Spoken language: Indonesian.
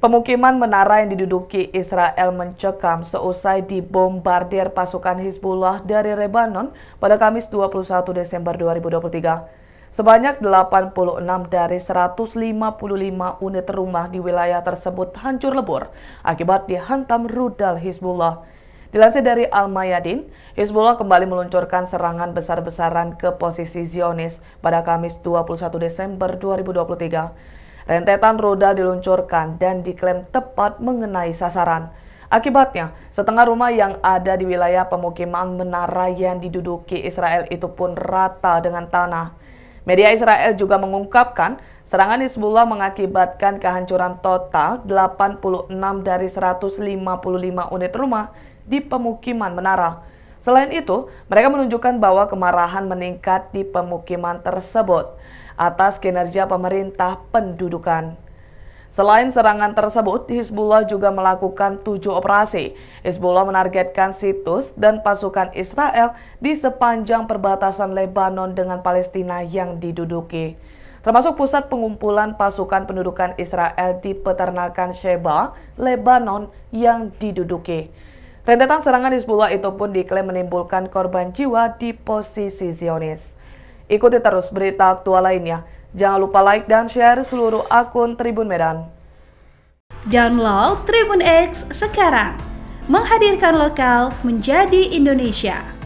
Pemukiman menara yang diduduki Israel mencekam seusai dibombardir pasukan Hizbullah dari Lebanon pada Kamis 21 Desember 2023. Sebanyak 86 dari 155 unit rumah di wilayah tersebut hancur lebur akibat dihantam rudal Hizbullah. Dilansir dari Al-Mayadin, Hizbullah kembali meluncurkan serangan besar-besaran ke posisi Zionis pada Kamis 21 Desember 2023. Rentetan roda diluncurkan dan diklaim tepat mengenai sasaran. Akibatnya, setengah rumah yang ada di wilayah pemukiman menara yang diduduki Israel itu pun rata dengan tanah. Media Israel juga mengungkapkan serangan Hezbollah mengakibatkan kehancuran total 86 dari 155 unit rumah di pemukiman menara. Selain itu, mereka menunjukkan bahwa kemarahan meningkat di pemukiman tersebut atas kinerja pemerintah pendudukan. Selain serangan tersebut, Hizbullah juga melakukan tujuh operasi. Hizbullah menargetkan situs dan pasukan Israel di sepanjang perbatasan Lebanon dengan Palestina yang diduduki. Termasuk pusat pengumpulan pasukan pendudukan Israel di peternakan Sheba, Lebanon yang diduduki. Rentetan serangan Hizbullah itu pun diklaim menimbulkan korban jiwa di posisi Zionis. Ikuti terus berita aktual lainnya. Jangan lupa like dan share seluruh akun Tribun Medan. Download Tribun X sekarang. Menghadirkan lokal menjadi Indonesia.